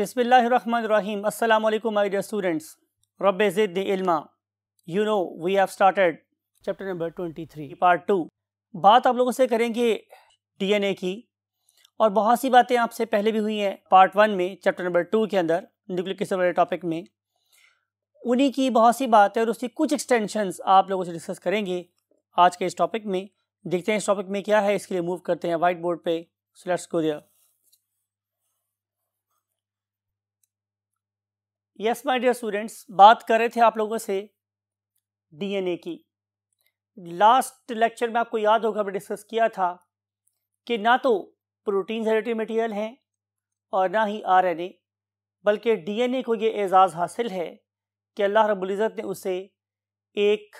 Bismillahirrahmanirrahim. Assalamu alaikum, my students students. ज़िद Zid the Ilma. You know, we have started 23, part two बात आप लोगों से करेंगे डीएनए की और बहुत सी बातें आपसे पहले भी हुई हैं पार्ट वन में चैप्टर नंबर टू के अंदर न्यूक्लिक एसिड वाले टॉपिक में उन्हीं की बहुत सी बातें और उसकी कुछ एक्सटेंशंस आप लोगों से डिस्कस करेंगे आज के इस टॉपिक में देखते हैं इस टॉपिक में क्या है इसके लिए मूव करते हैं वाइट बोर्ड पर so let's go there yes my dear students बात कर रहे थे आप लोगों से डीएनए की लास्ट लेक्चर में आपको याद होगा मैं डिस्कस किया था कि ना तो प्रोटीन हेरेटरी मटेरियल हैं और ना ही आरएनए बल्कि डीएनए को ये एजाज़ हासिल है कि अल्लाह रबुल्ज़त ने उसे एक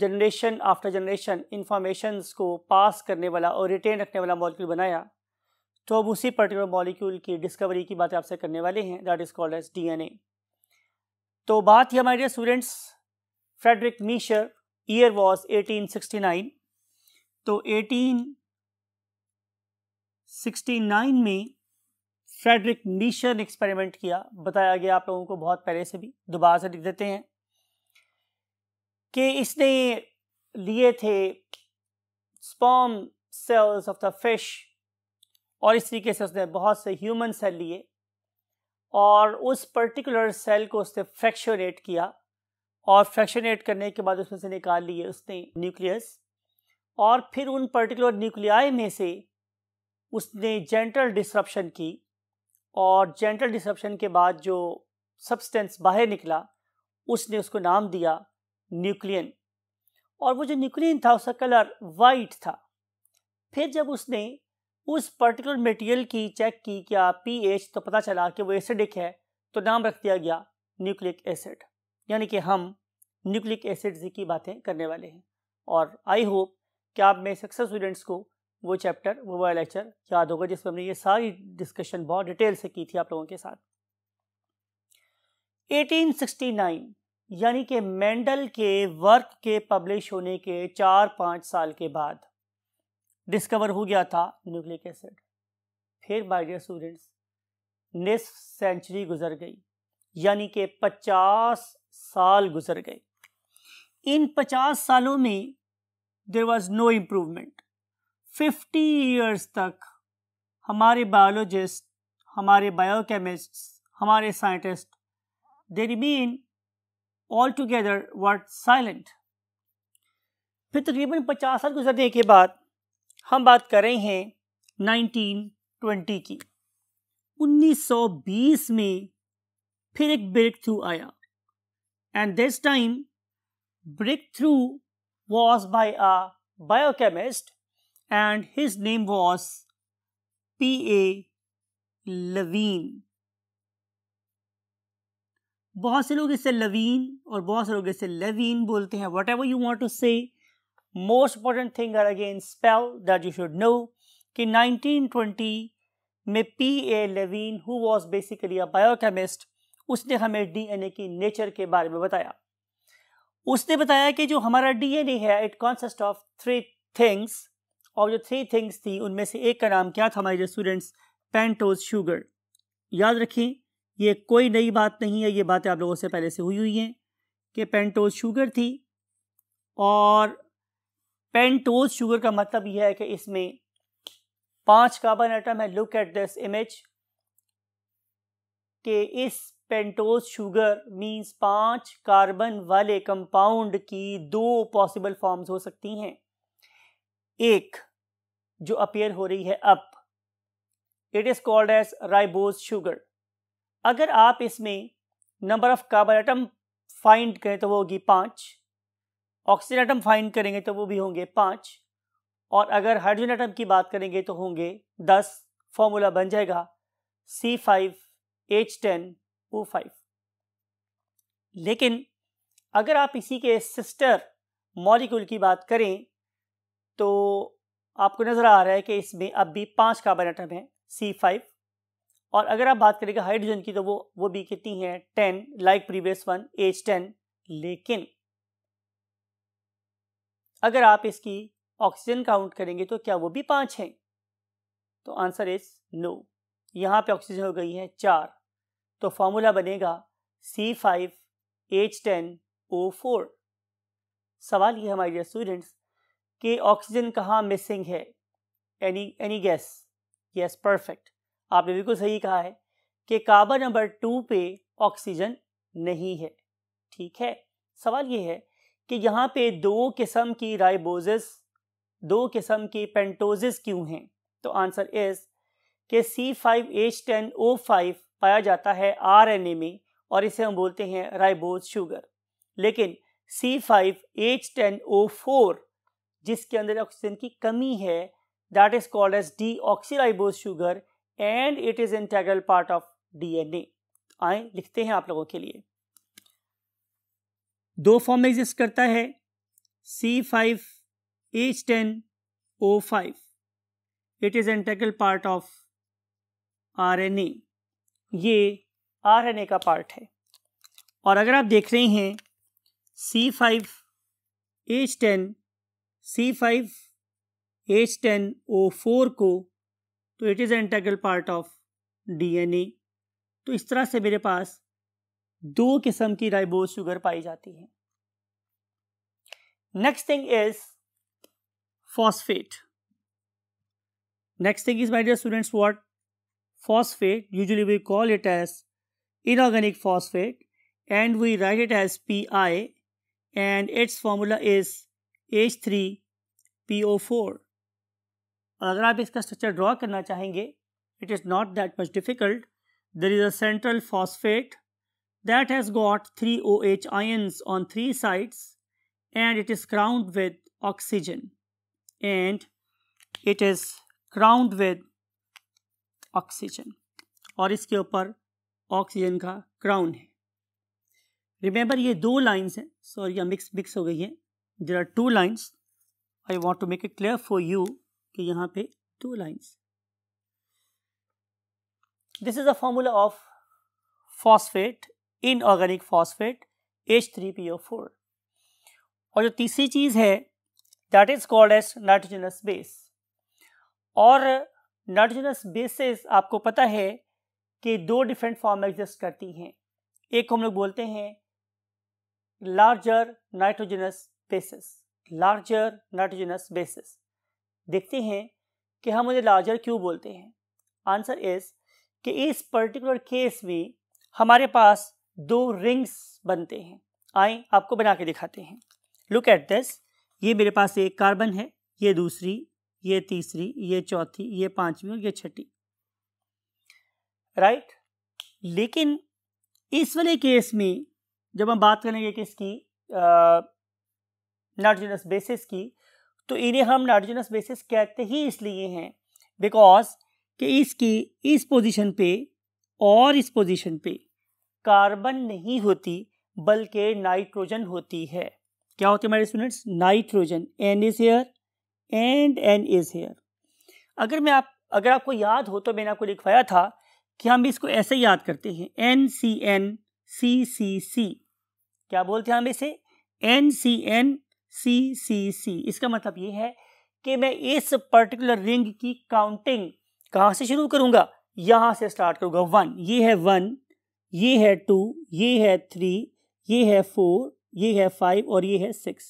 जनरेशन आफ्टर जनरेशन इंफॉर्मेशंस को पास करने वाला और रिटेन रखने वाला मॉलिक्यूल बनाया तो अब उसी पर्टिकुलर मॉलिक्यूल की डिस्कवरी की बात आपसे करने वाले हैं that is called as DNA तो बात ही हमारे students Friedrich Miescher year was 1869 तो 1869 में फ्रेडरिक मीशर ने एक्सपेरिमेंट किया बताया गया आप लोगों को बहुत पहले से भी दोबारा से लिख देते हैं कि इसने लिए थे sperm cells of the fish और इस तरीके से उसने बहुत से ह्यूमन सेल लिए और उस पर्टिकुलर सेल को उसने फ्रैक्शनेट किया और फ्रैक्शनेट करने के बाद उसमें से निकाल लिए उसने न्यूक्लियस और फिर उन पर्टिकुलर न्यूक्लियाई में से उसने जेंटल डिसरप्शन की और जेंटल डिसरप्शन के बाद जो सब्सटेंस बाहर निकला उसने उसको नाम दिया न्यूक्लियन और वो जो न्यूक्लियन था उसका कलर वाइट था फिर जब उसने उस पर्टिकुलर मटेरियल की चेक की क्या पीएच तो पता चला कि वो एसिडिक है तो नाम रख दिया गया न्यूक्लिक एसिड यानी कि हम न्यूक्लिक एसिड्स की बातें करने वाले हैं और आई होप कि आप में सक्सेस स्टूडेंट्स को वो चैप्टर वो वाला लेक्चर याद होगा जिसमें हमने ये सारी डिस्कशन बहुत डिटेल से की थी आप लोगों के साथ 1869 यानी कि मेंडल के वर्क के पब्लिश होने के चार पाँच साल के बाद डिस्कवर हो गया था न्यूक्लिक एसिड फिर माय स्टूडेंट्स निस सेंचुरी गुजर गई यानी कि 50 साल गुजर गए इन 50 सालों में there was no improvement 50 years तक हमारे बायोलॉजिस्ट हमारे बायोकेमिस्ट हमारे scientist they remain all together word silent फिर तकरीबन 50 साल गुजरने के बाद हम बात कर रहे हैं 1920 की 1920 में फिर एक ब्रेक थ्रू आया and this time breakthrough was by a biochemist and his name was P A Levene बहुत से लोग इसे लवीन और बहुत से लोग इसे लेवीन बोलते हैं whatever you want to say most important thing are again spell that you should know कि 1920 में P A Levene who was basically a biochemist उसने हमें डीएनए की नेचर के बारे में बताया उसने बताया कि जो हमारा डीएनए है it consist of three things और जो थ्री थिंग्स थी उनमें से एक का नाम क्या था हमारे स्टूडेंट्स पेंटोज शुगर याद रखें ये कोई नई बात नहीं है ये बातें आप लोगों से पहले से हुई हुई हैं कि पेंटोज शुगर थी और पेंटोज शुगर का मतलब यह है कि इसमें पांच कार्बन आइटम है लुक एट दिस इमेज के इस पेंटोज शुगर मींस पांच कार्बन वाले कंपाउंड की दो पॉसिबल फॉर्म्स हो सकती हैं एक जो अपेयर हो रही है up it is called as ribose sugar अगर आप इसमें number of carbon atom find करें तो वो होगी पाँच ऑक्सीजन आइटम फाइंड करेंगे तो वो भी होंगे पाँच और अगर हाइड्रोजन आइटम की बात करेंगे तो होंगे दस फॉर्मूला बन जाएगा C five H ten O five लेकिन अगर आप इसी के सिस्टर मॉलिक्यूल की बात करें तो आपको नज़र आ रहा है कि इसमें अब भी पाँच कार्बन आइटम हैं सी फाइव और अगर आप बात करेंगे हाइड्रोजन की तो वो वो भी कितनी है ten like previous one H ten लेकिन अगर आप इसकी ऑक्सीजन काउंट करेंगे तो क्या वो भी पाँच है तो आंसर इज नो यहाँ पे ऑक्सीजन हो गई है चार तो फॉर्मूला बनेगा C five H ten O four सवाल ये हमारे स्टूडेंट्स कि ऑक्सीजन कहाँ मिसिंग है any any gas yes perfect आपने बिल्कुल सही कहा है कि कार्बन नंबर टू पे ऑक्सीजन नहीं है ठीक है सवाल ये है कि यहाँ पे दो किस्म की राइबोजिस दो किस्म की पेंटोजिस क्यों हैं तो आंसर इस कि C five H ten O five पाया जाता है आर एन ए में और इसे हम बोलते हैं राइबोज शुगर लेकिन C five H ten O four जिसके अंदर ऑक्सीजन की कमी है that is called as deoxyribose sugar and it is integral part of D N A आए लिखते हैं आप लोगों के लिए दो फॉर्म में एग्जिस्ट करता है C five H ten O five it is integral part of RNA ये आरएनए का पार्ट है और अगर आप देख रहे हैं C five H ten C five H ten O four को तो it is integral part of DNA तो इस तरह से मेरे पास दो किस्म की राइबोज शुगर पाई जाती है next thing is phosphate next thing is my dear students what phosphate usually we call it as inorganic phosphate and we write it as P I and its formula is and three P O four अगर आप इसका structure draw करना चाहेंगे it is not that much difficult there is a central phosphate that has got three OH ions on three sides and it is crowned with oxygen and it is crowned with oxygen और इसके ऊपर oxygen का crown है remember ये दो lines हैं sorry या mix mix हो गई है there are two lines I want to make it clear for you कि यहाँ पे two lines this is a formula of phosphate inorganic phosphate H three P O four और जो तीसरी चीज़ है that is called as nitrogenous base और nitrogenous bases आपको पता है कि दो डिफरेंट फॉर्म एग्जिस्ट करती हैं एक हम लोग बोलते हैं larger nitrogenous bases larger nitrogenous bases देखते हैं कि हम उन्हें लार्जर क्यों बोलते हैं आंसर इज कि इस पर्टिकुलर केस में हमारे पास दो रिंग्स बनते हैं आए आपको बना के दिखाते हैं लुक एट दिस ये मेरे पास एक कार्बन है ये दूसरी ये तीसरी ये चौथी ये पांचवी और ये छठी राइट लेकिन इस वाले केस में जब हम बात करेंगे किसकी नाइट्रोजनस बेसिस की तो इन्हें हम नाइट्रोजनस बेसिस कहते ही इसलिए हैं बिकॉज कि इसकी इस पोजीशन पे और इस पोजीशन पे कार्बन नहीं होती बल्कि नाइट्रोजन होती है क्या होती है हमारे students nitrogen N is here and N is here अगर मैं आप अगर आपको याद हो तो मैंने आपको लिखवाया था कि हम इसको ऐसे याद करते हैं N C N C C सी क्या बोलते हैं हम इसे N C N C C सी इसका मतलब ये है कि मैं इस पर्टिकुलर रिंग की काउंटिंग कहाँ से शुरू करूँगा यहाँ से स्टार्ट करूँगा वन ये है वन ये है टू ये है थ्री ये है फोर ये है फाइव और ये है सिक्स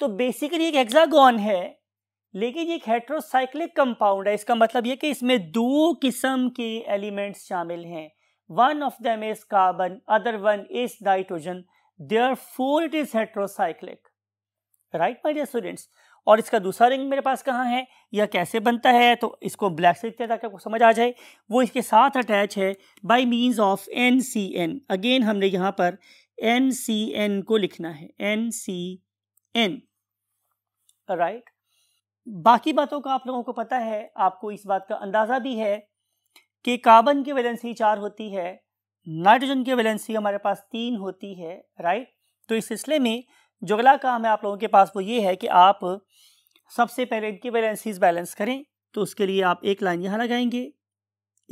तो बेसिकली एक हेक्सागोन है लेकिन ये एक हेट्रोसाइक्लिक कंपाउंड है इसका मतलब ये कि इसमें दो किस्म के एलिमेंट्स शामिल हैं one of them is carbon other one is nitrogen therefore it is heterocyclic right my dear students और इसका दूसरा रिंग मेरे पास कहाँ है यह कैसे बनता है तो इसको ब्लैक से लिखते हैं ताकि आपको समझ आ जाए वो इसके साथ अटैच है by means of N C N again हमने यहाँ पर एन सी एन को लिखना है एन सी एन राइट बाकी बातों का आप लोगों को पता है आपको इस बात का अंदाज़ा भी है कि कार्बन की वैलेंसी चार होती है नाइट्रोजन की वैलेंसी हमारे पास तीन होती है राइट तो इस सिलसिले में जो अगला काम है आप लोगों के पास वो ये है कि आप सबसे पहले इनकी बैलेंसीज बैलेंस करें तो उसके लिए आप एक लाइन यहाँ लगाएंगे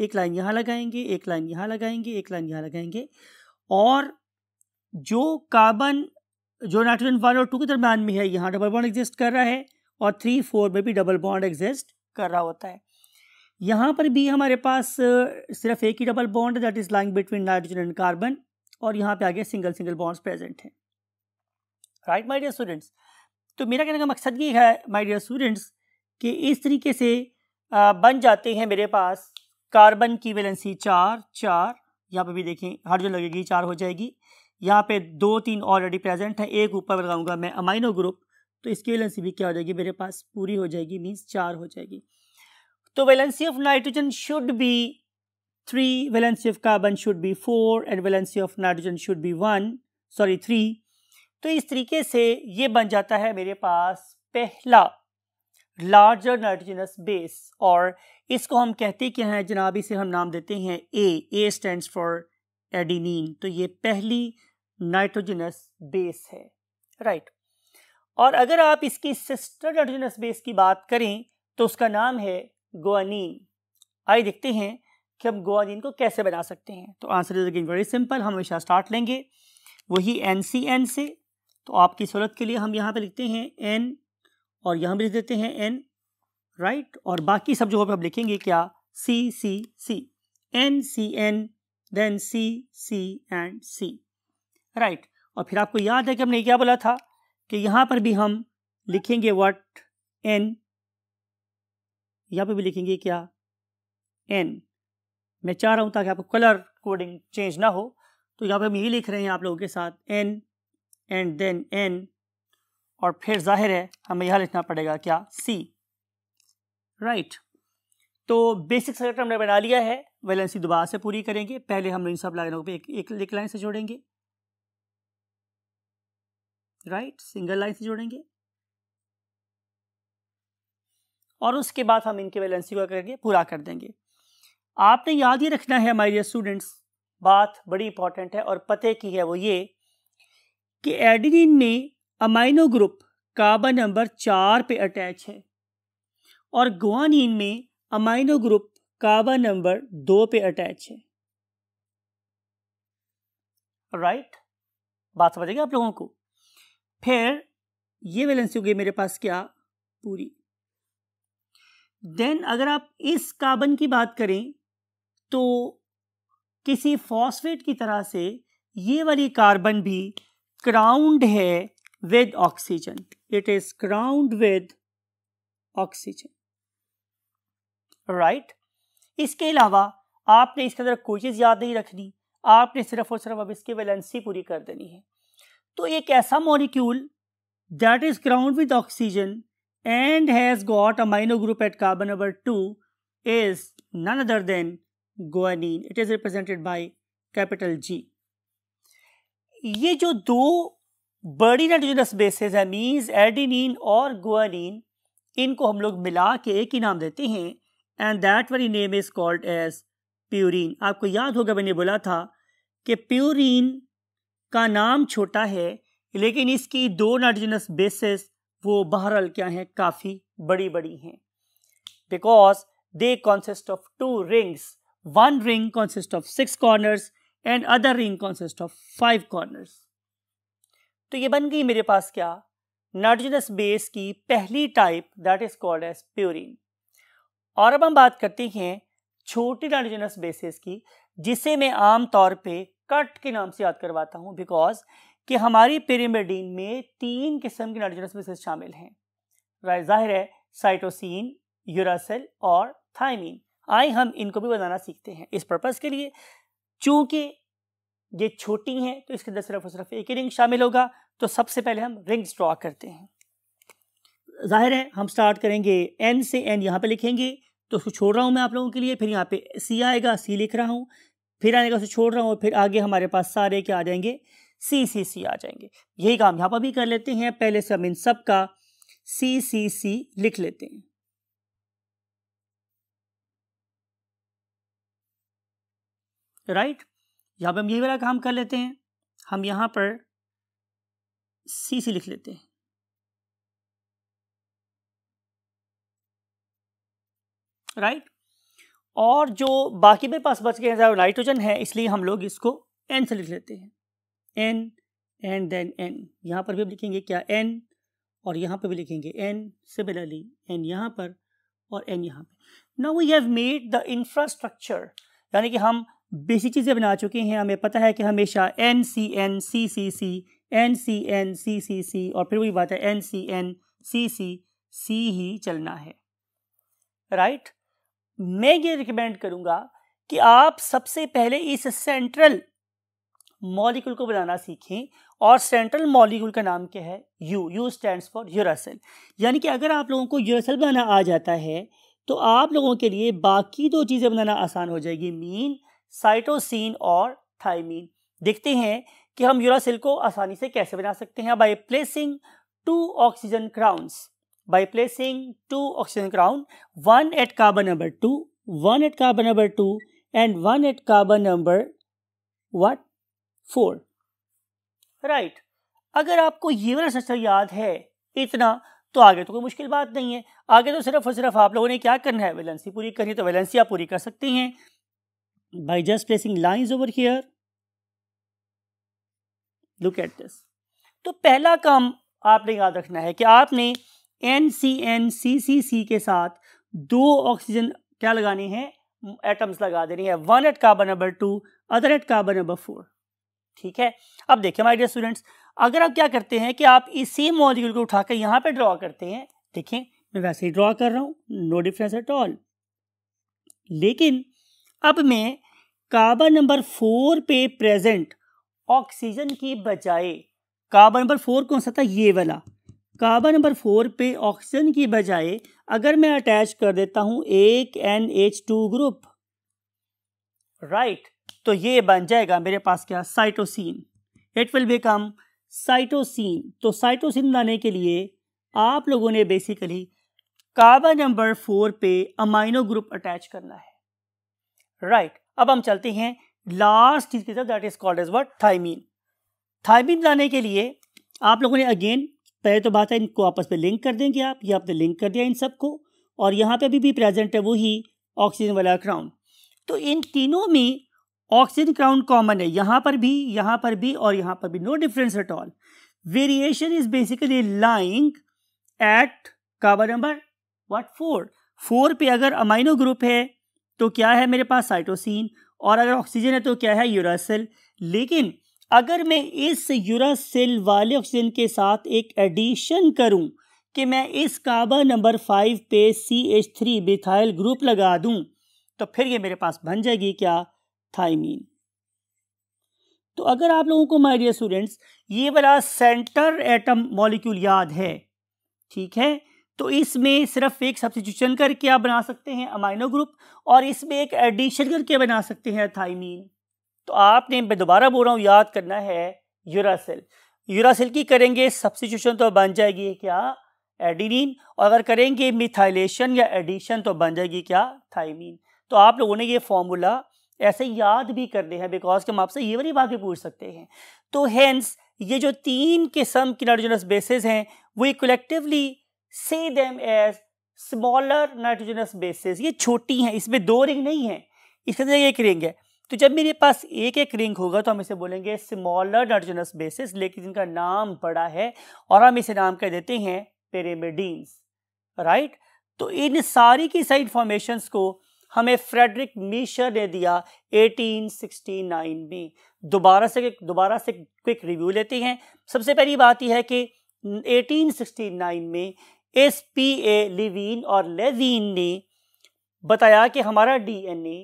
एक लाइन यहाँ लगाएंगे एक लाइन यहाँ लगाएंगे एक लाइन यहाँ लगाएंगे और जो कार्बन जो नाइट्रोजन वन और टू के दरम्यान में है यहाँ डबल बॉन्ड एग्जिस्ट कर रहा है और थ्री फोर में भी डबल बॉन्ड एग्जिस्ट कर रहा होता है यहाँ पर भी हमारे पास सिर्फ एक ही double bond that is lying between nitrogen and carbon और यहाँ पे आगे सिंगल सिंगल बॉन्ड्स प्रेजेंट हैं राइट माय डियर स्टूडेंट्स तो मेरा कहने का मकसद ये है माय डियर स्टूडेंट्स कि इस तरीके से बन जाते हैं मेरे पास कार्बन की वैलेंसी चार चार यहाँ पे भी देखें हर जो लगेगी चार हो जाएगी यहाँ पे दो तीन ऑलरेडी प्रेजेंट है एक ऊपर लगाऊंगा मैं अमाइनो ग्रुप तो इसकी वैलेंसी भी क्या हो जाएगी मेरे पास पूरी हो जाएगी मीन्स चार हो जाएगी तो valency of nitrogen should be three valency of carbon should be four and valency of nitrogen should be one sorry three तो इस तरीके से ये बन जाता है मेरे पास पहला लार्जर नाइट्रोजनस बेस और इसको हम कहते क्या हैं जनाब इसे हम नाम देते हैं A A stand for adenine तो ये पहली नाइट्रोजनस बेस है राइट और अगर आप इसकी सिस्टर नाइट्रोजनस बेस की बात करें तो उसका नाम है गोनिन आइए देखते हैं कि हम गोअनिन को कैसे बना सकते हैं तो answer is again very simple हम हमेशा स्टार्ट लेंगे वही एन सी एन से तो आपकी सहूलत के लिए हम यहाँ पे लिखते हैं एन और यहाँ भी लिख देते हैं एन राइट और बाकी सब जगहों पे हम लिखेंगे क्या C C C N C N then C C and C right और फिर आपको याद है कि हमने क्या बोला था कि यहाँ पर भी हम लिखेंगे वट एन यहाँ पर भी लिखेंगे क्या एन मैं चाह रहा हूँ ताकि आपको कलर कोडिंग चेंज ना हो तो यहाँ पे हम यही लिख रहे हैं आप लोगों के साथ एन एंड देन एन और फिर जाहिर है हमें यह लिखना पड़ेगा क्या सी राइट right. तो बेसिक सब्जेक्ट हमने बना लिया है वैलेंसी दोबारा से पूरी करेंगे पहले हम इन सब लाइनों पे एक एक, एक लाइन से जोड़ेंगे राइट सिंगल लाइन से जोड़ेंगे और उसके बाद हम इनके वैलेंसी को करके पूरा कर देंगे आपने याद ही रखना है हमारे स्टूडेंट्स बात बड़ी इंपॉर्टेंट है और पते की है वो ये कि एडिनिन में अमाइनो ग्रुप कार्बन नंबर चार पे अटैच है और गुआनिन में अमाइनो ग्रुप कार्बन नंबर दो पे अटैच है राइट right? बात समझेगा आप लोगों को फिर ये वैलेंस हो गई मेरे पास क्या पूरी देन अगर आप इस कार्बन की बात करें तो किसी फॉस्फेट की तरह से ये वाली कार्बन भी क्राउंड है with oxygen it is crowned with oxygen right इसके अलावा आपने इसके अंदर चीज याद नहीं रखनी आपने सिर्फ और सिर्फ अब इसकी वैलेंसी पूरी कर देनी है तो एक ऐसा molecule that is crowned with oxygen and has got amino group at carbon number two is none other than guanine. It is represented by capital G ये जो दो बड़ी नाइट्रोजनस बेसिस है मीन्स एडिनिन और गुआनिन इनको हम लोग मिला के एक ही नाम देते हैं and that very name is called as purine आपको याद होगा मैंने बोला था कि प्यूरिन का नाम छोटा है लेकिन इसकी दो नाइट्रोजनस बेसिस वो बहरहाल क्या हैं काफ़ी बड़ी बड़ी हैं because they consist of two rings one ring consist of six corners and other ring consist of five corners तो ये बन गई मेरे पास क्या नाइट्रोजनस बेस की पहली type that is called as purine और अब हम बात करते हैं छोटी नाइट्रोजनस बेसिस की जिसे मैं आम तौर पे कट के नाम से याद करवाता हूँ बिकॉज कि हमारी पेरीमेडीन में तीन किस्म के नाइट्रोजनस बेसिस शामिल हैं जाहिर है साइटोसिन यूरासिल और थाइमिन आई हम इनको भी बताना सीखते हैं इस पर्पज़ के लिए चूंकि ये छोटी हैं तो इसके अंदर सिर्फ और सिर्फ एक ही रिंग शामिल होगा तो सबसे पहले हम रिंग्स ड्रॉ करते हैं ज़ाहिर है हम स्टार्ट करेंगे एन से एन यहाँ पे लिखेंगे तो उसको छोड़ रहा हूँ मैं आप लोगों के लिए फिर यहाँ पे सी आएगा सी लिख रहा हूँ फिर आएगा उसे छोड़ रहा हूँ फिर आगे हमारे पास सारे क्या आ जाएंगे सी सी सी आ जाएंगे यही काम यहाँ पर भी कर लेते हैं पहले से हम इन सब का सी सी सी लिख लेते हैं राइट यहाँ पर हम यही वाला काम कर लेते हैं हम यहाँ पर सी सी लिख लेते हैं राइट और जो बाकी मेरे पास बच गए नाइट्रोजन है इसलिए हम लोग इसको एन से लिख लेते हैं एन एंड देन एन यहाँ पर भी हम लिखेंगे क्या एन और यहाँ पर भी लिखेंगे एन सिमिलरली एन यहाँ पर और एन यहाँ पर now we have made the infrastructure यानी कि हम बेसिक चीज़ें बना चुके हैं हमें पता है कि हमेशा N C N C C C N C N C C C और फिर वही बात है N C N C C सी ही चलना है राइट right? मैं ये रिकमेंड करूँगा कि आप सबसे पहले इस सेंट्रल मॉलिक्यूल को बनाना सीखें और सेंट्रल मॉलिक्यूल का नाम क्या है U U stands for uracil यानी कि अगर आप लोगों को यूरासल बनाना आ जाता है तो आप लोगों के लिए बाकी दो चीज़ें बनाना आसान हो जाएगी मीन साइटोसिन और थाइमिन देखते हैं कि हम यूरासिल को आसानी से कैसे बना सकते हैं by placing two oxygen crowns by placing two oxygen crown one at carbon number two one at carbon number two and one at carbon number what four right अगर आपको ये वाला स्ट्रक्चर याद है इतना तो आगे तो कोई मुश्किल बात नहीं है आगे तो सिर्फ और सिर्फ आप लोगों ने क्या करना है वैलेंसी पूरी करनी है तो वैलेंसी आप पूरी कर सकती हैं by just placing lines over here look at this तो पहला काम आपने याद रखना है कि आपने N C N C C सी के साथ दो ऑक्सीजन क्या लगाने हैं एटम्स लगा देने हैं one at carbon number two other at carbon number four ठीक है अब देखिए माय डियर स्टूडेंट्स अगर आप क्या करते हैं कि आप इसी सेम मॉलिक्यूल को उठाकर यहाँ पे ड्रॉ करते हैं देखें मैं वैसे ही ड्रॉ कर रहा हूँ नो डिफरेंस एट ऑल लेकिन अब मैं कार्बन नंबर फोर पे प्रेजेंट ऑक्सीजन के बजाय कार्बन नंबर फोर कौन सा था ये वाला कार्बन नंबर फोर पे ऑक्सीजन की बजाय अगर मैं अटैच कर देता हूँ एक N H two group right तो ये बन जाएगा मेरे पास क्या cytosine it will become cytosine तो साइटोसिन बनाने के लिए आप लोगों ने बेसिकली कार्बन नंबर फोर पे अमाइनो ग्रुप अटैच करना है राइट अब हम चलते हैं लास्ट चीज़ की तरफ that is called as word thymine thymine लाने के लिए आप लोगों ने अगेन पहले तो बात है इनको आपस में लिंक कर देंगे आप ये आपने लिंक कर दिया इन सबको और यहाँ पे अभी भी प्रेजेंट है वही ऑक्सीजन वाला क्राउन तो इन तीनों में ऑक्सीजन क्राउन कॉमन है यहाँ पर भी यहाँ पर भी और यहाँ पर भी no difference at all variation is basically lying at carbon number what four four पे अगर अमाइनो ग्रुप है तो क्या है मेरे पास साइटोसिन और अगर ऑक्सीजन है तो क्या है यूरासिल लेकिन अगर मैं इस यूरासिल वाले ऑक्सीजन के साथ एक एडिशन करूं कि मैं इस काबा नंबर फाइव पे C H three methyl group लगा दूं तो फिर ये मेरे पास बन जाएगी क्या थाइमीन तो अगर आप लोगों को माइडिया स्टूडेंट्स ये वाला सेंटर एटम मॉलिक्यूल याद है ठीक है तो इसमें सिर्फ एक सब्सिट्यूशन करके आप बना सकते हैं अमाइनो ग्रुप और इसमें एक एडिशन करके बना सकते हैं थाइमीन तो आपने मैं दोबारा बोल रहा हूँ याद करना है यूरासिल यूरासिल की करेंगे सब्सिट्यूशन तो बन जाएगी क्या एडिनिन और अगर करेंगे मिथाइलेशन या एडिशन तो बन जाएगी क्या थाइमीन तो आप लोगों ने ये फॉर्मूला ऐसे याद भी करने हैं बिकॉज के हम आपसे ये वाली बातें पूछ सकते हैं तो हैंस ये जो तीन किस्म के नर्जनस बेसिस हैं वो collectively say them as smaller nitrogenous bases ये छोटी हैं इसमें दो रिंग नहीं है इसके अंदर एक रिंग है तो जब मेरे पास एक एक रिंग होगा तो हम इसे बोलेंगे स्मॉलर नाइट्रोजनस बेसिस लेकिन इनका नाम बड़ा है और हम इसे नाम कह देते हैं पेरेमेडीन्स राइट तो इन सारी की सही इन्फॉर्मेशन को हमें फ्रेडरिक मीशर ने दिया 1869 में दोबारा से दोबारा से क्विक रिव्यू लेते हैं सबसे पहली बात यह है कि 1869 में एस पी ए लिवीन और लेवीन ने बताया कि हमारा डीएनए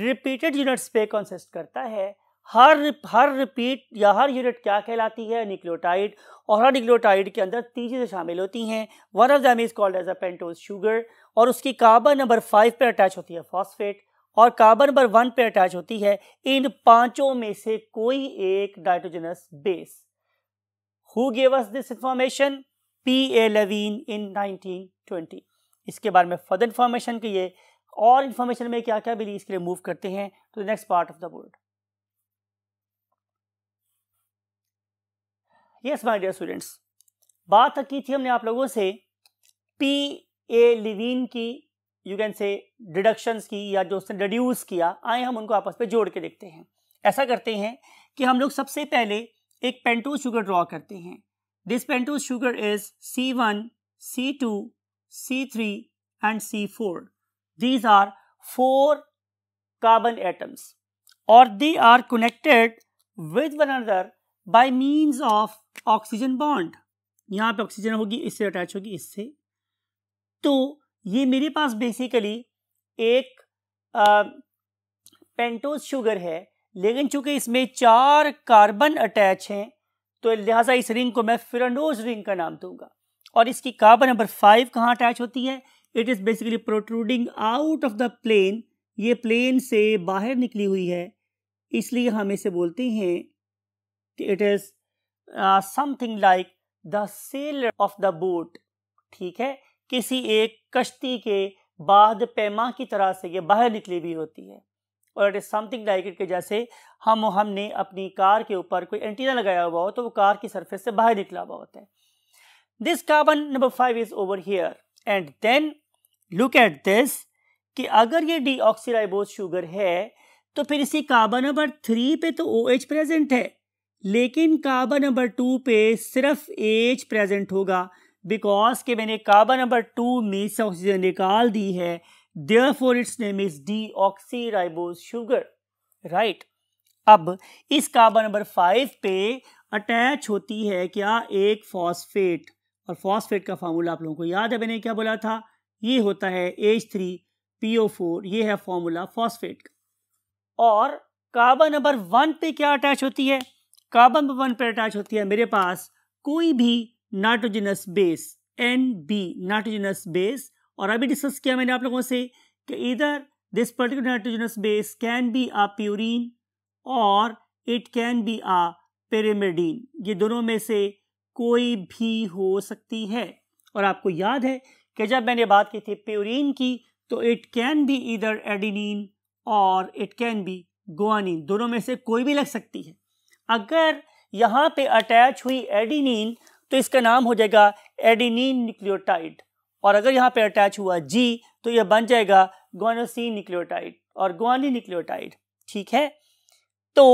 रिपीटेड यूनिट्स पे कंसिस्ट करता है हर हर रिपीट या हर यूनिट क्या कहलाती है निक्लोटाइड और हर निक्लोटाइड के अंदर तीन चीज़ें शामिल होती हैं one of them is called as a pentose sugar और उसकी कार्बन नंबर फाइव पर अटैच होती है फॉस्फेट और कार्बन नंबर वन पर अटैच होती है इन पांचों में से कोई एक nitrogenous base who gave us this information P A Levene in twenty इसके बारे में फर्दर इंफॉर्मेशन के ये और इन्फॉर्मेशन में क्या क्या मिली इसके लिए मूव करते हैं to the next part of the world yes my dear students बात की थी हमने आप लोगों से पी ए लिवीन की यू कैन से डिडक्शंस की या जो उसने डिड्यूस किया आए हम उनको आपस में जोड़ के देखते हैं ऐसा करते हैं कि हम लोग सबसे पहले एक पेंटो शुगर ड्रॉ करते हैं This pentose sugar is C1, C2, C3 and C4. These are four carbon atoms or they are connected with one another by means of oxygen bond. yahan pe oxygen hogi isse attach hogi isse to ye mere paas basically ek pentose sugar hai lekin kyunki isme char carbon attach hain तो लिहाजा इस ring को मैं फिरंडोज ring का नाम दूंगा और इसकी काबा नंबर फाइव कहाँ अटैच होती है it is basically protruding out of the plane ये प्लेन से बाहर निकली हुई है इसलिए हम इसे बोलते हैं कि it is something like the sail of the boat ठीक है किसी एक कश्ती के बाद पैमा की तरह से ये बाहर निकली हुई होती है और it is something like it के जैसे हम हमने अपनी कार के ऊपर कोई एंटीना लगाया हुआ हो तो वो कार की सरफेस से बाहर निकला हुआ होता है this carbon number five is over here and then look at this कि अगर ये डीऑक्सीराइबोज शुगर है तो फिर इसी कार्बन नंबर थ्री पे तो ओ OH प्रेजेंट है लेकिन कार्बन नंबर टू पे सिर्फ एच प्रेजेंट होगा बिकॉज के मैंने कार्बन नंबर टू में से ऑक्सीजन निकाल दी है therefore its name is D sugar right अब इस कार्बन नंबर फाइव पे अटैच होती है क्या एक फॉस्फेट और फॉस्फेट का फार्मूला आप लोगों को याद है मैंने क्या बोला था ये होता है H three P O four ये है फॉर्मूला फॉस्फेट का और कार्बन नंबर वन पे क्या अटैच होती है कार्बन नंबर वन पे अटैच होती है मेरे पास कोई भी nitrogenous base N B nitrogenous base और अभी डिस्कस किया मैंने आप लोगों से कि इधर this particular nitrogenous base can be a purine और it can be a pyrimidine ये दोनों में से कोई भी हो सकती है और आपको याद है कि जब मैंने बात की थी प्यूरिन की तो इट कैन बी इधर एडिनिन और इट कैन बी गुआनिन दोनों में से कोई भी लग सकती है अगर यहाँ पे अटैच हुई एडिनिन तो इसका नाम हो जाएगा एडिनिन न्यूक्लियोटाइड और अगर यहाँ पे अटैच हुआ जी तो यह बन जाएगा गोनोसिन निक्लियोटाइड और गोनी निक्लियोटाइड ठीक है तो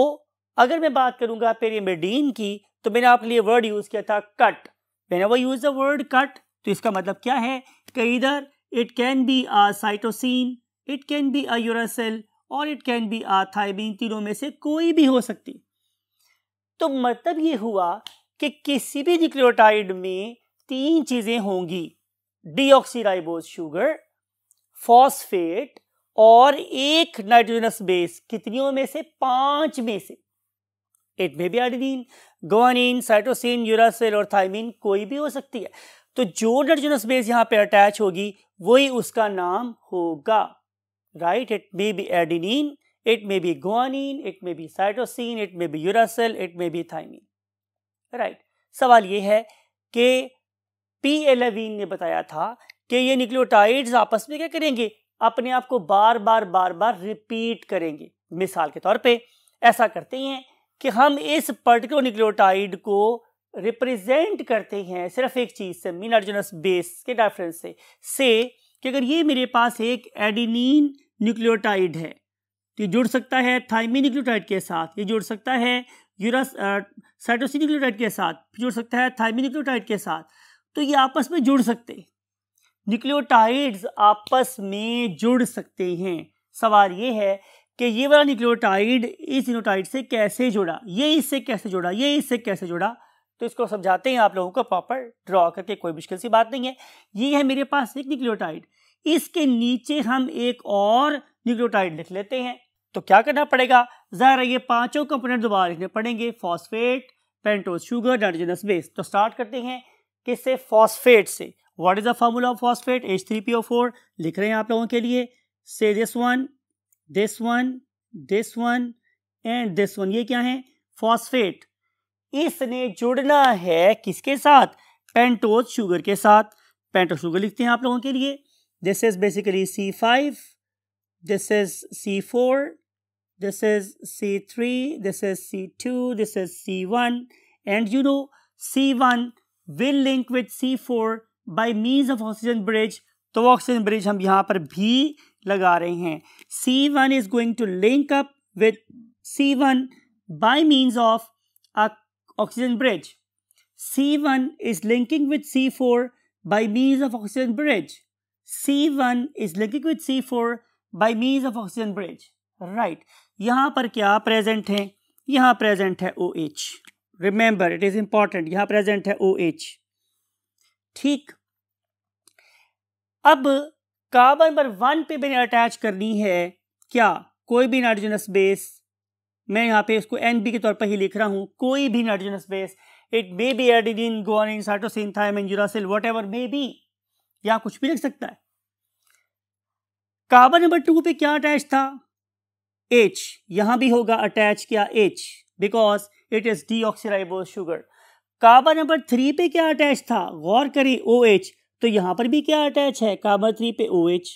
अगर मैं बात करूंगा पेरीमेडीन की तो मैंने आपके लिए वर्ड यूज किया था कट मैंने वो यूज द वर्ड कट तो इसका मतलब क्या है कि इधर it can be a cytosine it can be a uracil और it can be a thymine तीनों में से कोई भी हो सकती तो मतलब ये हुआ कि किसी भी निक्लियोटाइड में तीन चीज़ें होंगी डीऑक्सीराइबोज शुगर फॉस्फेट और एक नाइट्रोजनस बेस कितनियों में से पांच में से it may be adenine guanine cytosine uracil और थाइमिन कोई भी हो सकती है तो जो नाइट्रोजनस बेस यहां पे अटैच होगी वही उसका नाम होगा right it may be adenine it may be guanine it may be cytosine it may be uracil it may be thymine right सवाल ये है कि पी एलेवीन ने बताया था कि ये न्यूक्लियोटाइड्स आपस में क्या करेंगे अपने आप को बार बार बार बार रिपीट करेंगे मिसाल के तौर पे ऐसा करते हैं कि हम इस पर्टिकुलर न्यूक्लियोटाइड को रिप्रेजेंट करते हैं सिर्फ एक चीज़ से मीनार्जनस बेस के डेफरेंस से से कि अगर ये मेरे पास एक एडिनिन न्यूक्लियोटाइड है तो ये जुड़ सकता है थाइमिन न्यूक्लियोटाइड के साथ ये जुड़ सकता है यूरस साइटोसिन न्यूक्लियोटाइड के साथ जुड़ सकता है थाइमिन न्यूक्लियोटाइड के साथ तो ये आपस में जुड़ सकते हैं न्यूक्लियोटाइड्स आपस में जुड़ सकते हैं सवाल ये है कि ये वाला न्यूक्लियोटाइड इस न्यूटाइड से कैसे जुड़ा ये इससे कैसे जुड़ा ये इससे कैसे जुड़ा तो इसको समझाते हैं आप लोगों को प्रॉपर ड्रॉ करके कोई मुश्किल सी बात नहीं है ये है मेरे पास एक न्यूक्लियोटाइड इसके नीचे हम एक और न्यूक्लियोटाइड लिख लेते हैं तो क्या करना पड़ेगा ज़ाहिर ये पांचों कंपोनेंट दोबारा लिखने पड़ेंगे phosphate pentose sugar nitrogenous base तो स्टार्ट करते हैं किससे फॉस्फेट से what is the formula of phosphate H three P O four लिख रहे हैं आप लोगों के लिए से this one this one this one and this one ये क्या है फॉस्फेट इसने जुड़ना है किसके साथ पेंटोज शुगर के साथ पेंटोज शुगर लिखते हैं आप लोगों के लिए this is basically C five this is C four this is C three this is C two this is C one and you know C one will link with C four by means of oxygen bridge तो oxygen bridge हम यहाँ पर भी लगा रहे हैं C one is going to link up with C one by means of oxygen bridge C one is linking with C four by means of oxygen bridge C one is linking with C four by means of oxygen bridge right यहाँ पर क्या present है यहाँ present है O OH. H remember it is important यहां present है O H ठीक अब कार्बन नंबर वन पे मैंने अटैच करनी है क्या कोई भी नाइट्रोजनस बेस मैं यहाँ पे इसको एन बी के तौर पर ही लिख रहा हूँ कोई भी nitrogenous base it may be adenine guanine cytosine thymine uracil whatever may be या कुछ भी लिख सकता है कार्बन नंबर टू पे क्या अटैच था एच यहां भी होगा अटैच क्या H because it is deoxyribose sugar carbon number three पे क्या अटैच था गौर करें ओ OH, तो यहां पर भी क्या अटैच है कार्बन थ्री पे O OH,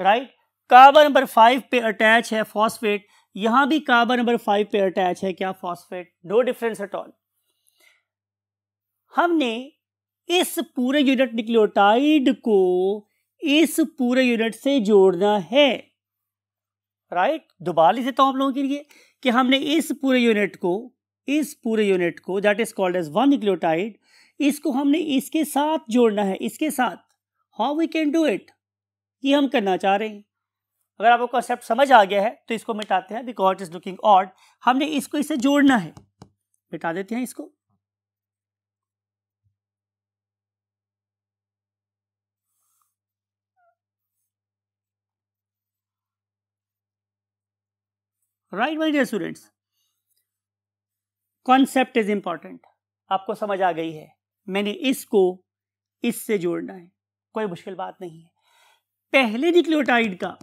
right carbon number five पे अटैच है फॉस्फेट यहां भी कार्बन नंबर फाइव पे अटैच है क्या phosphate no difference at all हमने इस पूरे यूनिट निक्लियोटाइड को इस पूरे यूनिट से जोड़ना है राइट दोबारा से तो हम लोगों के लिए कि हमने इस पूरे यूनिट को इस पूरे यूनिट को that is called as one nucleotide इसको हमने इसके साथ जोड़ना है इसके साथ how we can do it ये हम करना चाह रहे हैं अगर आपको कॉन्सेप्ट समझ आ गया है तो इसको मिटाते हैं बिकॉज इज लुकिंग ऑड हमने इसको इसे जोड़ना है मिटा देते हैं इसको right my dear students concept is important आपको समझ आ गई है मैंने इसको इससे जोड़ना है कोई मुश्किल बात नहीं है पहले निक्लियोटाइड का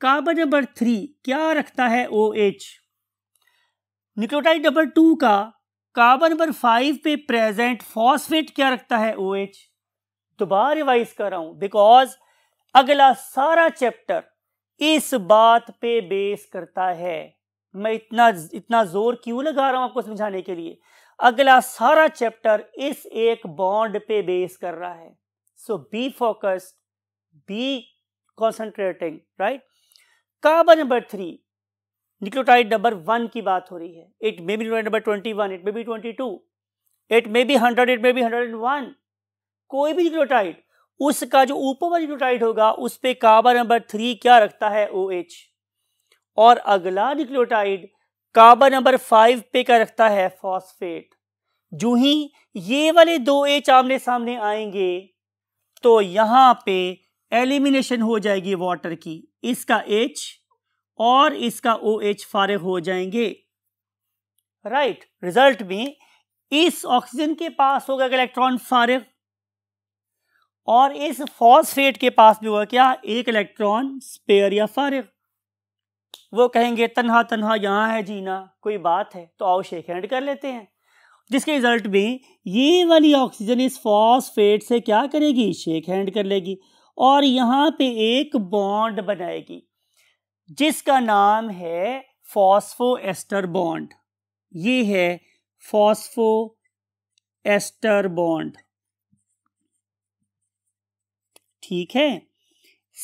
कार्बन नंबर थ्री क्या रखता है O H nucleotide number two का कार्बन नंबर फाइव पे प्रेजेंट फॉस्फेट क्या रखता है ओ एच दोबारा रिवाइज कर रहा हूं बिकॉज अगला सारा चैप्टर इस बात पे बेस करता है मैं इतना इतना जोर क्यों लगा रहा हूं आपको समझाने के लिए अगला सारा चैप्टर इस एक बॉन्ड पे बेस कर रहा है so be focused be concentrating right carbon number three nucleotide number one की बात हो रही है it may be number twenty one it may be twenty two it may be hundred it may be hundred and one कोई भी nucleotide उसका जो ऊपर न्यूक्लियोटाइड होगा उस पर कार्बन नंबर थ्री क्या रखता है ओ एच और अगला न्यूक्लियोटाइड कार्बन नंबर फाइव पे क्या रखता है फॉस्फेट जो ही ये वाले दो एच आमने सामने आएंगे तो यहां पे एलिमिनेशन हो जाएगी वाटर की इसका एच और इसका ओ एच फारिग हो जाएंगे राइट right. रिजल्ट में इस ऑक्सीजन के पास होगा इलेक्ट्रॉन फारिग और इस फॉस्फेट के पास भी हुआ क्या एक इलेक्ट्रॉन स्पेयर या फारिग वो कहेंगे तनहा तनहा यहाँ है जीना कोई बात है तो आओ शेख हैंड कर लेते हैं जिसके रिजल्ट में ये वाली ऑक्सीजन इस फॉस्फेट से क्या करेगी शेख हैंड कर लेगी और यहाँ पे एक बॉन्ड बनाएगी जिसका नाम है फॉस्फो एस्टर बॉन्ड ये है फॉस्फो एस्टर बॉन्ड ठीक है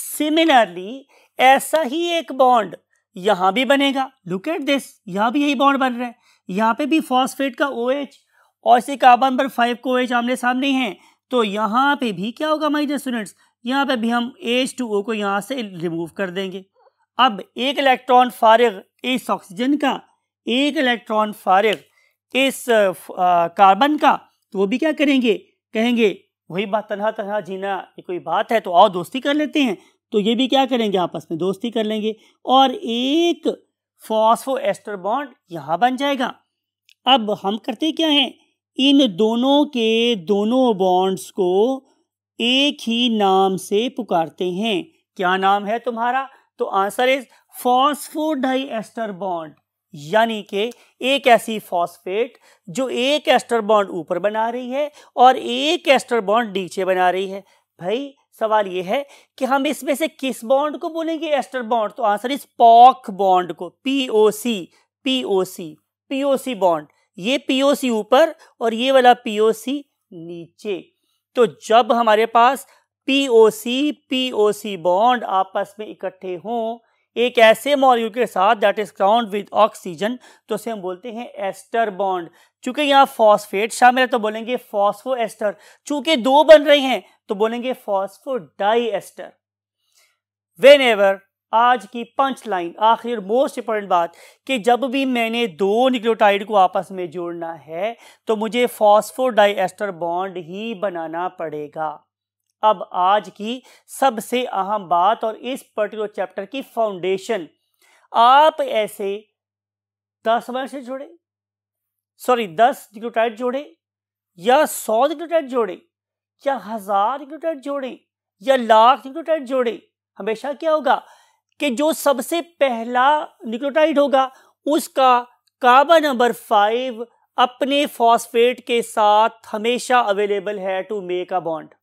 सिमिलरली ऐसा ही एक बॉन्ड यहां भी बनेगा लुक एट दिस यहां भी यही बॉन्ड बन रहा है यहां पे भी फॉस्फेट का ओ OH और इसे कार्बन नंबर फाइव को एच आमने सामने हैं तो यहाँ पे भी क्या होगा माई स्टूडेंट्स यहाँ पे भी हम एच टू ओ को यहाँ से रिमूव कर देंगे अब एक इलेक्ट्रॉन फारिग इस ऑक्सीजन का एक इलेक्ट्रॉन फारिग इस कार्बन uh, का तो वो भी क्या करेंगे कहेंगे वही बात तनहा तनहा जीना ये कोई बात है तो और दोस्ती कर लेते हैं तो ये भी क्या करेंगे आपस में दोस्ती कर लेंगे और एक फॉस्फो एस्टर बॉन्ड यहाँ बन जाएगा अब हम करते क्या हैं इन दोनों के दोनों बॉन्ड्स को एक ही नाम से पुकारते हैं क्या नाम है तुम्हारा तो answer is diester bond यानी कि एक ऐसी फॉस्फेट जो एक एस्टर बॉन्ड ऊपर बना रही है और एक एस्टर बॉन्ड नीचे बना रही है भाई सवाल ये है कि हम इसमें से किस बॉन्ड को बोलेंगे एस्टर बॉन्ड तो आंसर इस पॉक बॉन्ड को P O C P O C P O C bond ये पी ओ सी ऊपर और ये वाला पी ओ सी नीचे तो जब हमारे पास P O C P O C bond आपस में इकट्ठे हों एक ऐसे मॉलिक्यूल के साथ that is crowned with oxygen तो उसे हम बोलते हैं एस्टर बॉन्ड चूंकि यहाँ फॉस्फेट शामिल है तो बोलेंगे फॉस्फो एस्टर चूंकि दो बन रहे हैं तो बोलेंगे phosphodiester whenever आज की पंच लाइन आखिरी और मोस्ट इंपॉर्टेंट बात कि जब भी मैंने दो न्यूक्लियोटाइड को आपस में जोड़ना है तो मुझे डाई एस्टर बॉन्ड ही बनाना पड़ेगा अब आज की सबसे अहम बात और इस पर्टिकुलर चैप्टर की फाउंडेशन आप ऐसे दस वर्ष जोड़े सॉरी दस ग्लूटाइड जोड़े या सौ ग्लूटाइड जोड़े या हजार ग्लूटाइड जोड़े या लाख न्यूक्लियोटाइड जोड़े हमेशा क्या होगा कि जो सबसे पहला निक्लोटाइड होगा उसका कार्बन नंबर फाइव अपने फॉस्फेट के साथ हमेशा अवेलेबल है to make a bond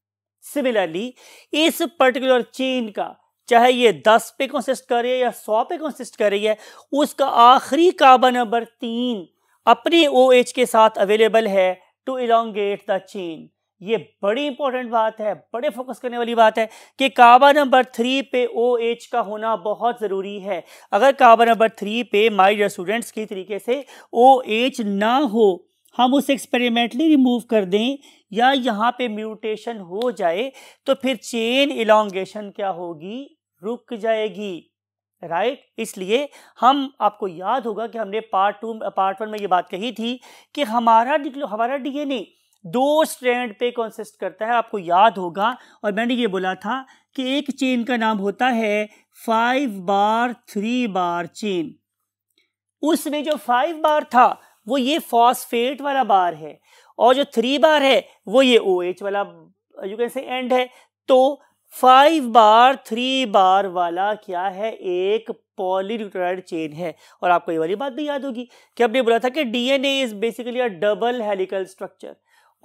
similarly इस पर्टिकुलर चेन का चाहे ये दस पे कंसिस्ट है या सौ पे कंसिस्ट रही है उसका आखिरी कार्बन नंबर तीन अपने ओ OH के साथ अवेलेबल है टू इलांगेट द चेन ये बड़ी इंपॉर्टेंट बात है बड़े फोकस करने वाली बात है कि कार्बन नंबर थ्री पे ओ एच का होना बहुत ज़रूरी है अगर कार्बन नंबर थ्री पे माई स्टूडेंट्स की तरीके से ओ एच ना हो हम उसे एक्सपेरिमेंटली रिमूव कर दें या यहाँ पे म्यूटेशन हो जाए तो फिर चेन इलांगेशन क्या होगी रुक जाएगी राइट right? इसलिए हम आपको याद होगा कि हमने पार्ट टू पार्ट वन में ये बात कही थी कि हमारा हमारा डीएनए दो स्ट्रैंड पे कंसिस्ट करता है आपको याद होगा और मैंने ये बोला था कि एक चेन का नाम होता है फाइव बार थ्री बार चेन उसमें जो फाइव बार था वो ये फॉस्फेट वाला बार है और जो थ्री बार है वो ये ओ OH वाला यू कैन से एंड है तो फाइव बार थ्री बार वाला क्या है एक पॉलीन्यूक्लियोटाइड चेन है और आपको ये वाली बात भी याद होगी कि आपने बोला था कि DNA is basically a double helical structure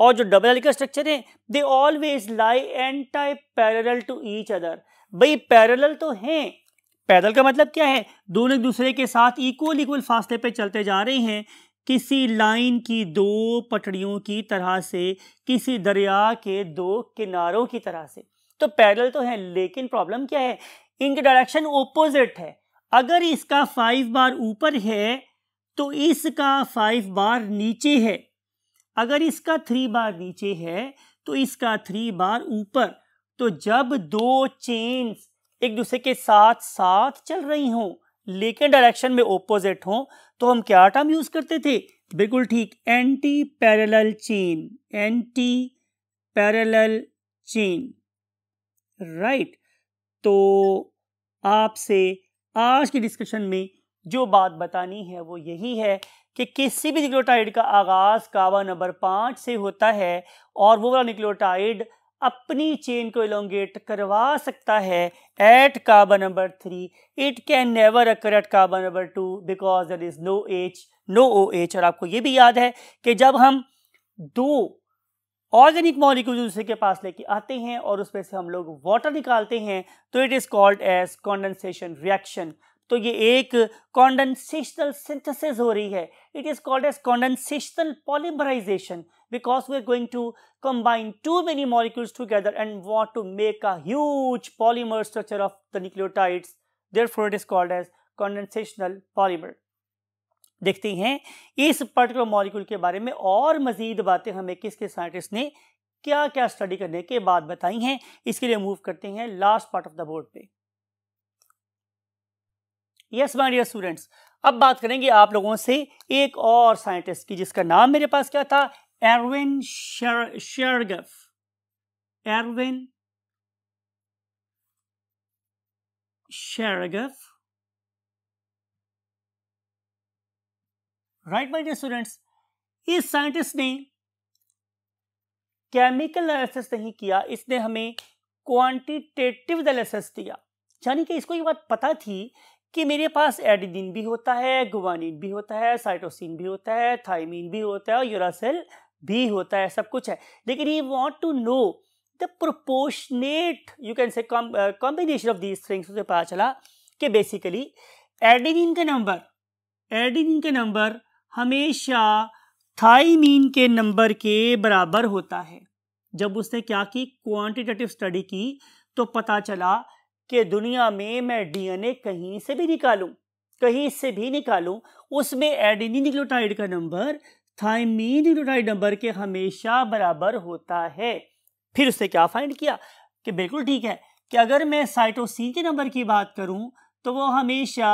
और जो डबल हेलिकल स्ट्रक्चर है they always lie antiparallel to each other भाई पैरेलल तो हैं पैदल का मतलब क्या है दोनों एक दूसरे के साथ इक्वल इक्वल फासले पे चलते जा रहे हैं किसी लाइन की दो पटड़ियों की तरह से किसी दरिया के दो किनारों की तरह से तो पैरल तो है लेकिन प्रॉब्लम क्या है इनके डायरेक्शन ओपोजिट है अगर इसका फाइव बार ऊपर है तो इसका फाइव बार नीचे है अगर इसका थ्री बार नीचे है तो इसका थ्री बार ऊपर तो जब दो चेन्स एक दूसरे के साथ साथ चल रही हों लेकिन डायरेक्शन में ओपोजिट हों तो हम क्या टर्म यूज करते थे बिल्कुल ठीक antiparallel chain antiparallel chain right तो आपसे आज की डिस्कशन में जो बात बतानी है वो यही है कि किसी भी निक्लोटाइड का आगाज़ कावा नंबर पाँच से होता है और वो वाला निक्लोटाइड अपनी चेन को इलोंगेट करवा सकता है at carbon number three it can never occur at carbon number two because there is no H no O H और आपको ये भी याद है कि जब हम दो ऑर्गेनिक मॉलिक्यूल दूसरे के पास लेके आते हैं और उसमें से हम लोग वाटर निकालते हैं तो it is called as condensation reaction तो ये एक कॉन्डेंसेशनल सिंथेसिस हो रही है it is called as condensational polymerization because we are going to combine too many molecules together and want to make a huge polymer structure of the nucleotides. Therefore, it is called as condensational polymer. देखते हैं इस particular molecule के बारे में और मज़ीद बातें हमें किसके साइंटिस्ट ने क्या क्या स्टडी करने के बाद बताई हैं इसके लिए मूव करते हैं last part of the board पे यस माय डियर स्टूडेंट्स अब बात करेंगे आप लोगों से एक और साइंटिस्ट की जिसका नाम मेरे पास क्या था Erwin Chargaff Erwin Chargaff right my dear students इस साइंटिस्ट ने केमिकल एनालिसिस नहीं किया इसने हमें क्वांटिटेटिव एनालिसिस दिया यानी कि इसको ये बात पता थी कि मेरे पास एडिनिन भी होता है गुवानिन भी होता है साइटोसिन भी होता है थाइमिन भी होता है और यूरासेल भी होता है सब कुछ है लेकिन you want to know the proportionate you can say combination of these things उसे पता चला कि बेसिकली एडिनिन के नंबर एडिनिन के नंबर हमेशा थाइमीन के नंबर के बराबर होता है जब उसने क्या की क्वांटिटेटिव स्टडी की तो पता चला कि दुनिया में मैं डीएनए कहीं से भी निकालूं कहीं से भी निकालूं उसमें एडिनी न्यूक्लियोटाइड का नंबर थाइमीन न्यूक्लियोटाइड नंबर के हमेशा बराबर होता है फिर उसने क्या फाइंड किया कि बिल्कुल ठीक है कि अगर मैं साइटोसिन के नंबर की बात करूं तो वो हमेशा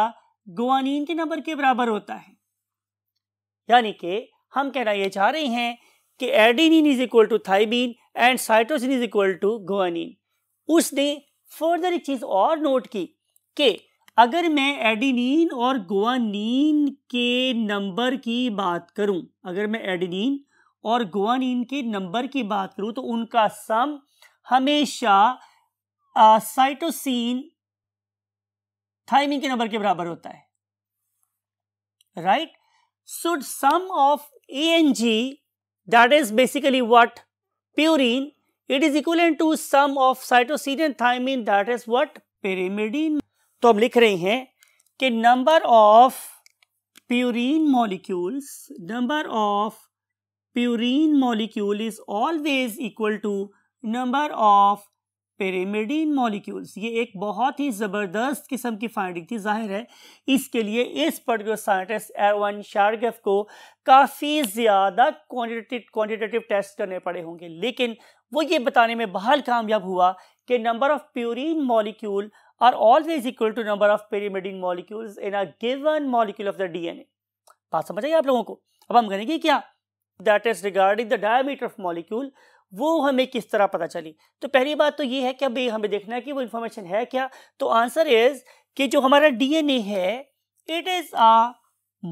गुआनिन के नंबर के बराबर होता है यानी कि हम कहना ये चाह रहे हैं कि adenine is equal to thymine and cytosine is equal to guanine उसने फर्दर एक चीज़ और नोट की कि अगर मैं एडिनिन और गुआनिन के नंबर की बात करूं अगर मैं एडिनिन और गुआनिन के नंबर की बात करूं तो उनका सम हमेशा आ, साइटोसिन थाइमिन के नंबर के बराबर होता है right should sum of A and G that is basically what purine it is equivalent to sum of cytosine and thymine that is what pyrimidine तो हम लिख रहे हैं कि number of purine molecules number of purine molecule is always equal to number of pyrimidine molecules ये एक बहुत ही ज़बरदस्त किस्म की फाइंडिंग थी जाहिर है इसके लिए इस पर्टिकुलर साइंटिस्ट एरवन शारगफ को काफ़ी ज़्यादा क्वान्टिटेटिव क्वान्टिटेटिव टेस्ट करने पड़े होंगे लेकिन वो ये बताने में बहाल कामयाब हुआ कि number of purine molecule are always equal to number of pyrimidine molecules in a given molecule of the DNA बात समझ आइए आप लोगों को अब हम करेंगे क्या that is regarding the diameter of molecule वो हमें किस तरह पता चली तो पहली बात तो ये है कि अभी हमें देखना है कि वो इन्फॉर्मेशन है क्या तो आंसर इज कि जो हमारा डीएनए है it is a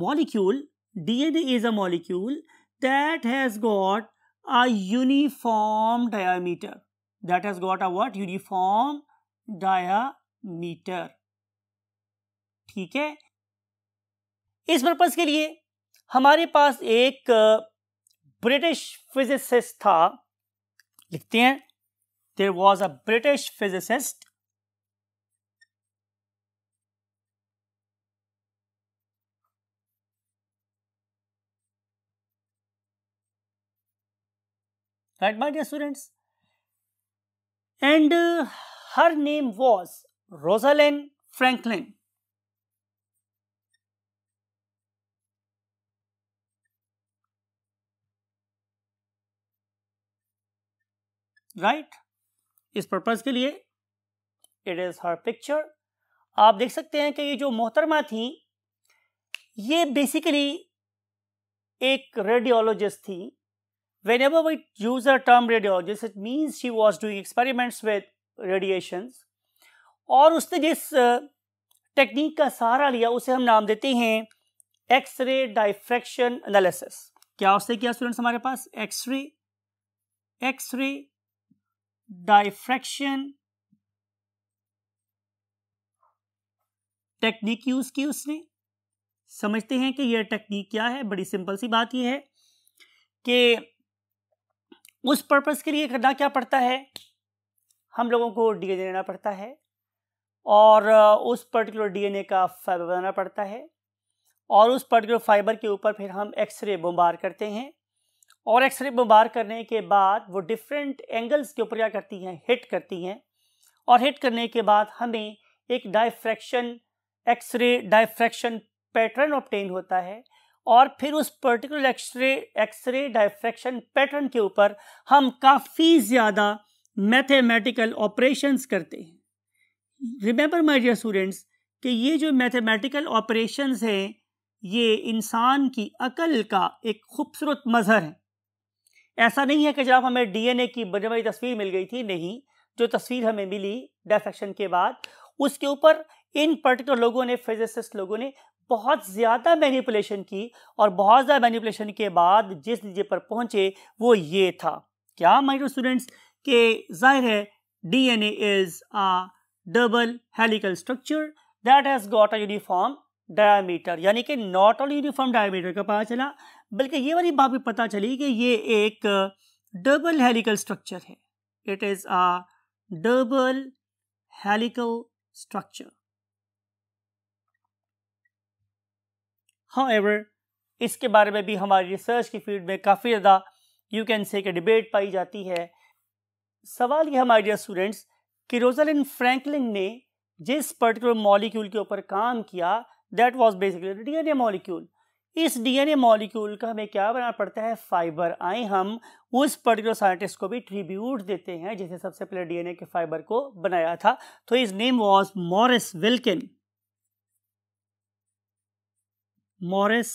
molecule DNA is a molecule that has got a uniform diameter that has got a what uniform diameter ठीक है इस पर्पज के लिए हमारे पास एक ब्रिटिश uh, फिजिसिस्ट था लिखते हैं there was a British physicist right my students and her name was Rosalind Franklin right इस पर्पज के लिए इट इज हर पिक्चर आप देख सकते हैं कि ये जो मोहतरमा थी ये बेसिकली एक रेडियोलॉजिस्ट थी whenever we use a term radiologist it means she was doing experiments with radiations और उसने जिस टेक्निक का सहारा लिया उसे हम नाम देते हैं एक्सरे डाइफ्रेक्शन एनालिसिस क्या उसने किया स्टूडेंट्स हमारे पास X ray X ray diffraction technique use की उसने समझते हैं कि यह टेक्निक क्या है बड़ी सिंपल सी बात यह है कि उस पर्पस के लिए करना क्या पड़ता है हम लोगों को डीएनए लेना पड़ता है और उस पर्टिकुलर डीएनए का फाइबर बनाना पड़ता है और उस पर्टिकुलर फाइबर के ऊपर फिर हम एक्सरे बुम्बार करते हैं और एक्सरे बुम्बार करने के बाद वो डिफरेंट एंगल्स के ऊपर क्या करती हैं हिट करती हैं और हिट करने के बाद हमें एक diffraction X ray diffraction pattern obtain होता है और फिर उस particular X ray X ray diffraction pattern के ऊपर हम काफ़ी ज़्यादा मैथमेटिकल ऑपरेशंस करते हैं रिमेंबर माय डियर स्टूडेंट्स कि ये जो मैथमेटिकल ऑपरेशंस हैं ये इंसान की अकल का एक खूबसूरत मज़हर है ऐसा नहीं है कि जनाब हमें डीएनए की बड़ी बड़ी तस्वीर मिल गई थी नहीं जो तस्वीर हमें मिली डेफेक्शन के बाद उसके ऊपर इन पर्टिकुलर लोगों ने फिजिसिस्ट लोगों ने बहुत ज़्यादा मैनिपुलेशन की और बहुत ज़्यादा मैनिपुलेशन के बाद जिस नतीजे पर पहुंचे वो ये था क्या माइक्रो स्टूडेंट्स के जाहिर है D N A is a double helical structure that has got a uniform diameter यानी कि नॉट ऑल यूनिफॉर्म डायमीटर का पता चला बल्कि ये वाली बात भी पता चली कि ये एक डबल हेलिकल स्ट्रक्चर है it is a double helical structure how इसके बारे में भी हमारी रिसर्च की फील्ड में काफ़ी ज़्यादा यू कैन से कि डिबेट पाई जाती है सवाल यह हमारे डियर स्टूडेंट्स कि रोजालिन फ्रैंकलिन ने जिस पर्टिकुलर मॉलिक्यूल के ऊपर काम किया that was basically DNA molecule इस डीएनए मॉलिक्यूल का हमें क्या बनाना पड़ता है फाइबर आए हम उस पर्टिकुलर साइंटिस्ट को भी ट्रिब्यूट देते हैं जिसे सबसे पहले डीएनए के फाइबर को बनाया था तो his name was Morris Wilkin Morris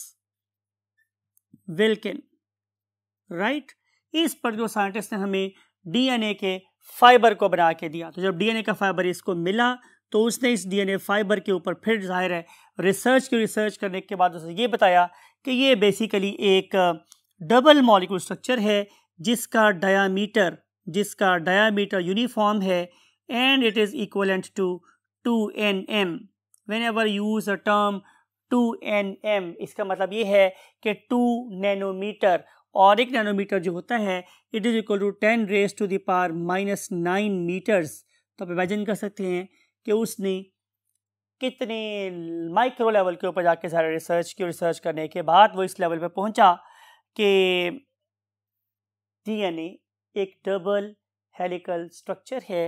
Wilkin right इस पर्टिकुलर साइंटिस्ट ने हमें डीएनए के फाइबर को बना के दिया तो जब डीएनए का फाइबर इसको मिला तो उसने इस डीएनए फाइबर के ऊपर फिर जाहिर है रिसर्च की रिसर्च करने के बाद उसने ये बताया कि ये बेसिकली एक डबल मॉलिकुलर स्ट्रक्चर है जिसका डायामीटर जिसका डायामीटर यूनिफॉर्म है and it is equivalent to two N M whenever use a term two N M इसका मतलब ये है कि टू नैनोमीटर और एक नैनोमीटर जो होता है it is equal to ten raise to the power minus nine metres तो आप इमेजिन कर सकते हैं कि उसने कितने माइक्रो लेवल के ऊपर जाके सारे रिसर्च की रिसर्च करने के बाद वो इस लेवल पे पहुंचा कि डीएनए एक डबल हेलिकल स्ट्रक्चर है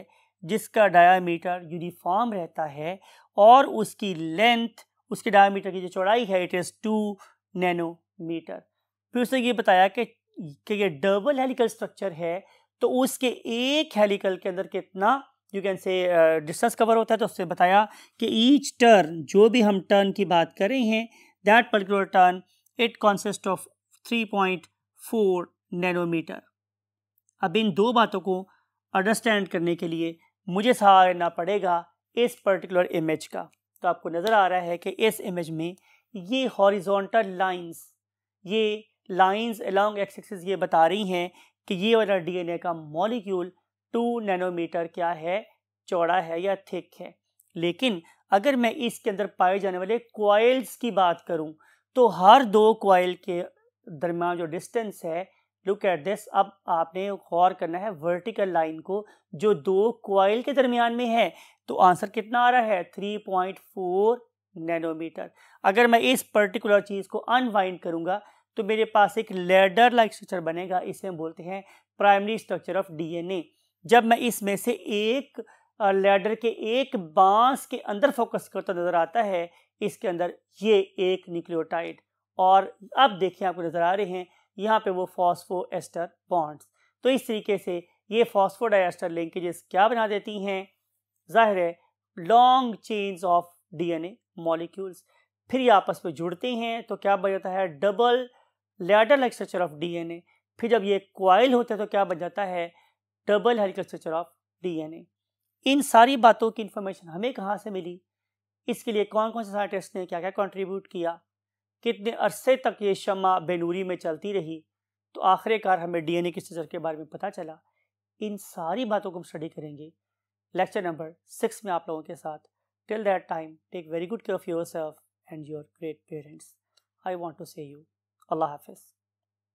जिसका डायामीटर यूनिफॉर्म रहता है और उसकी लेंथ उसके डायामीटर की जो चौड़ाई है इट इज़ टू नैनोमीटर फिर उसने ये बताया कि कि ये डबल हेलिकल स्ट्रक्चर है तो उसके एक हेलिकल के अंदर कितना you can say distance cover होता है तो उससे बताया कि ईच टर्न जो भी हम टर्न की बात कर रहे हैं that particular turn it consist of three point four nanometre अब इन दो बातों को अंडरस्टैंड करने के लिए मुझे सहारना पड़ेगा इस पर्टिकुलर इमेज का तो आपको नज़र आ रहा है कि इस इमेज में ये हॉरिजॉन्टल लाइंस ये लाइंस अलॉन्ग एक्सेस ये बता रही हैं कि ये वाला डीएनए का मॉलिक्यूल टू नैनोमीटर क्या है चौड़ा है या थिक है लेकिन अगर मैं इसके अंदर पाए जाने वाले क्वाइल्स की बात करूं तो हर दो क्वाइल के दरमियान जो डिस्टेंस है लुक एट दिस अब आपने गौर करना है वर्टिकल लाइन को जो दो क्वाइल के दरमियान में है तो आंसर कितना आ रहा है थ्री पॉइंट फोर नैनोमीटर अगर मैं इस पर्टिकुलर चीज़ को अनवाइंड करूँगा तो मेरे पास एक लेडर लाइक स्ट्रक्चर बनेगा इसे हम बोलते हैं प्राइमरी स्ट्रक्चर ऑफ डीएनए जब मैं इसमें से एक लैडर के एक बांस के अंदर फोकस करता नज़र आता है इसके अंदर ये एक न्यूक्लियोटाइड और अब देखिए आपको नज़र आ रहे हैं यहाँ पे वो फॉस्फो एस्टर बॉन्ड्स तो इस तरीके से ये फॉस्फोडाइस्टर लिंकेजेस क्या बना देती हैं जाहिर है long chains of DNA molecules फिर ये आपस में जुड़ते हैं तो क्या बन जाता है double ladder like structure of DNA फिर जब ये क्वाइल होता है तो क्या बन जाता है double helical structure of DNA इन सारी बातों की इन्फॉर्मेशन हमें कहाँ से मिली इसके लिए कौन कौन से साइंटिस्ट ने क्या क्या कंट्रीब्यूट किया कितने अरसे तक ये शमा बेनूरी में चलती रही तो आखिरकार हमें डीएनए के स्ट्रक्चर के बारे में पता चला इन सारी बातों को हम स्टडी करेंगे लेक्चर नंबर सिक्स में आप लोगों के साथ till that time take very good care of your self and your great parents I want to say you अल्लाह हाफिज़